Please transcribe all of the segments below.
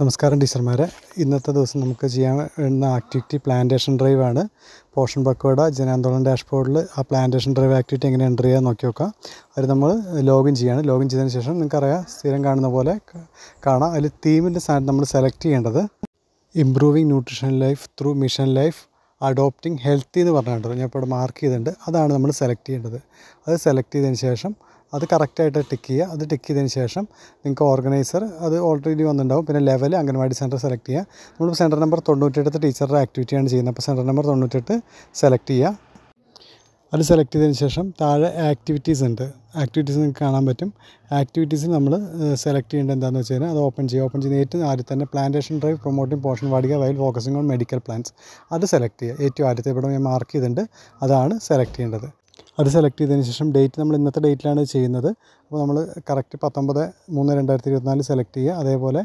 നമസ്കാരം ടീച്ചർമാരെ ഇന്നത്തെ ദിവസം നമുക്ക് ചെയ്യാൻ വേണ്ട ആക്ടിവിറ്റി പ്ലാന്റേഷൻ ഡ്രൈവ് ആണ് പോഷൻ പക്വട ജനാന്തോളം ഡാഷ്ബോർഡിൽ ആ പ്ലാന്റേഷൻ ഡ്രൈവ് ആക്ടിവിറ്റി എങ്ങനെ എൻ്റർ ചെയ്യാൻ നോക്കി നോക്കാം അത് നമ്മൾ ലോഗിൻ ചെയ്യാണ് ലോഗിൻ ചെയ്തതിന് ശേഷം നിങ്ങൾക്കറിയാം സ്ഥിരം കാണുന്ന പോലെ കാണാം അതിൽ തീമിൻ്റെ സാധനം നമ്മൾ സെലക്ട് ചെയ്യേണ്ടത് improving nutrition life through mission life adopting healthy എന്ന് പറഞ്ഞിട്ടുണ്ട് ഞാൻ ഇപ്പോൾ മാർക്ക് ചെയ്തിട്ടുണ്ട് അതാണ് നമ്മൾ സെലക്ട് ചെയ്യേണ്ടത് അത് സെലക്ട് ചെയ്തതിന് ശേഷം അത് കറക്റ്റായിട്ട് ടിക്ക് ചെയ്യുക അത് ടിക്ക് ചെയ്തതിന് ശേഷം നിങ്ങൾക്ക് ഓർഗനൈസർ അത് ഓൾറെഡി വന്നിട്ടുണ്ടാവും പിന്നെ ലെവൽ അംഗൻവാടി സെൻറ്റർ സെലക്ട് ചെയ്യുക നമ്മൾ സെൻറ്റർ നമ്പർ തൊണ്ണൂറ്റെട്ട് ടീച്ചറുടെ ആക്ടിവിറ്റിയാണ് ചെയ്യുന്നത് അപ്പോൾ സെൻറ്റർ നമ്പർ തൊണ്ണൂറ്റെട്ട് സെലക്ട് ചെയ്യുക അത് സെലക്ട് ചെയ്തതിന് ശേഷം താഴെ ആക്ടിവിറ്റീസ് ഉണ്ട് ആക്ടിവിറ്റീസ് നിങ്ങൾക്ക് കാണാൻ പറ്റും ആക്ടിവിറ്റീസിൽ നമ്മൾ സെലക്ട് ചെയ്യേണ്ടത് എന്താണെന്ന് വെച്ച് കഴിഞ്ഞാൽ അത് ഓപ്പൺ ചെയ്യുക ഓപ്പൺ ചെയ്യുന്ന ഏറ്റവും ആദ്യം തന്നെ plantation drive promoting Poshan Vatika while focusing on medical plans അത് സെലക്ട് ചെയ്യുക ഏറ്റവും ആദ്യത്തെ ഇവിടെ ഞാൻ മാർക്ക് ചെയ്തിട്ടുണ്ട് അതാണ് സെലക്ട് ചെയ്യേണ്ടത് അത് സെലക്ട് ചെയ്തതിന് ശേഷം ഡേറ്റ് നമ്മൾ ഇന്നത്തെ ഡേറ്റിലാണ് ചെയ്യുന്നത് അപ്പോൾ നമ്മൾ കറക്റ്റ് പത്തൊമ്പത് മൂന്ന് രണ്ടായിരത്തി ഇരുപത്തിനാല് സെലക്ട് ചെയ്യുക അതേപോലെ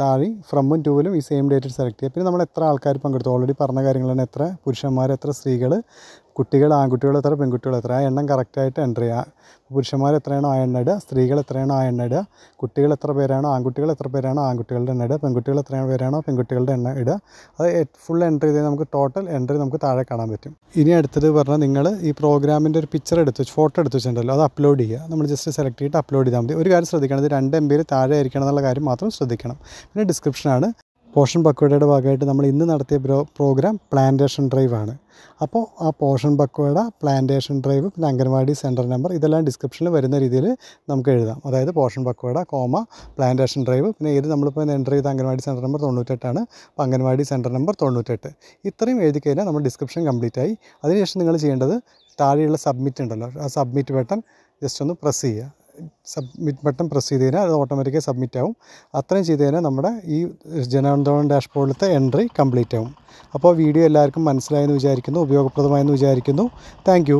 താഴെ ഫ്രമും ടൂവിലും ഈ സെയിം ഡേറ്റ് സെലക്ട് ചെയ്യുക പിന്നെ നമ്മൾ എത്ര ആൾക്കാർ പങ്കെടുത്തു ഓൾറെഡി പറഞ്ഞ കാര്യങ്ങളാണ് എത്ര പുരുഷന്മാർ എത്ര സ്ത്രീകൾ കുട്ടികൾ ആൺകുട്ടികൾ എത്ര പെൺകുട്ടികൾ എത്ര ആ എണ്ണം കറക്റ്റായിട്ട് എൻ്റർ ചെയ്യുക പുരുഷന്മാർ എത്രയാണോ ആ എണ്ണം ഇടുക സ്ത്രീകൾ എത്രയാണോ ആ എണ്ണം ഇടുക കുട്ടികൾ എത്ര പേരാണോ ആൺകുട്ടികൾ എത്ര പേരാണോ ആൺകുട്ടികളുടെ എണ്ണം ഇടുക പെൺകുട്ടികൾ എത്ര പേരാണോ പെൺകുട്ടികളുടെ എണ്ണം ഇടുക അത് ഫുൾ എൻ്റർ ചെയ്ത് നമുക്ക് ടോട്ടൽ എൻട്രി നമുക്ക് താഴെ കാണാൻ പറ്റും ഇനി അടുത്തത് പറഞ്ഞാൽ നിങ്ങൾ ഈ പ്രോഗ്രാമിൻ്റെ ഒരു പിക്ചർ എടുത്ത് ഫോട്ടോ എടുത്ത് വെച്ചിട്ടുണ്ടല്ലോ അത് അപ്ലോഡ് ചെയ്യുക നമ്മൾ ജസ്റ്റ് സെലക്ട് ചെയ്തിട്ട് അപ്ലോഡ് ചെയ്താൽ മതി ഒരു കാര്യം ശ്രദ്ധിക്കണം ഇത് രണ്ട് എം ബിയിൽ താഴെ ആയിരിക്കണം എന്നുള്ള കാര്യം മാത്രം ശ്രദ്ധിക്കണം പിന്നെ ഡിസ്ക്രിപ്ഷനാണ് പോഷൻ പക്വടയുടെ ഭാഗമായിട്ട് നമ്മൾ ഇന്ന് നടത്തിയ പ്രോഗ്രാം പ്ലാന്റേഷൻ ഡ്രൈവാണ് അപ്പോൾ ആ പോഷൻ പക്വട പ്ലാന്റേഷൻ ഡ്രൈവ് പിന്നെ അംഗൻവാടി സെൻറ്റർ നമ്പർ ഇതെല്ലാം ഡിസ്ക്രിപ്ഷനിൽ വരുന്ന രീതിയിൽ നമുക്ക് എഴുതാം അതായത് Poshan Pakhwada comma plantation drive പിന്നെ ഏത് നമ്മളിപ്പോൾ എൻ്റർ ചെയ്ത അംഗൻവാടി സെൻറ്റർ നമ്പർ തൊണ്ണൂറ്റെട്ടാണ് അപ്പോൾ അംഗൻവാടി സെൻറ്റർ നമ്പർ തൊണ്ണൂറ്റെട്ട് ഇത്രയും എഴുതി കഴിഞ്ഞാൽ നമ്മുടെ ഡിസ്ക്രിപ്ഷൻ കംപ്ലീറ്റ് ആയി അതിനുശേഷം നിങ്ങൾ ചെയ്യേണ്ടത് താഴെയുള്ള സബ്മിറ്റ് ഉണ്ടല്ലോ ആ സബ്മിറ്റ് ബട്ടൺ ജസ്റ്റ് ഒന്ന് പ്രസ് ചെയ്യുക സബ്മിറ്റ് ബട്ടൺ പ്രസ് ചെയ്ത് കഴിഞ്ഞാൽ അത് ഓട്ടോമാറ്റിക്കായി സബ്മിറ്റ് ആവും അത്രയും ചെയ്ത് കഴിഞ്ഞാൽ നമ്മുടെ ഈ ജനാന്തോളം ഡാഷ്ബോർഡിലത്തെ എൻട്രി കംപ്ലീറ്റ് ആവും അപ്പോൾ വീഡിയോ എല്ലാവർക്കും മനസ്സിലായെന്ന് വിചാരിക്കുന്നു ഉപയോഗപ്രദമായെന്ന് വിചാരിക്കുന്നു താങ്ക്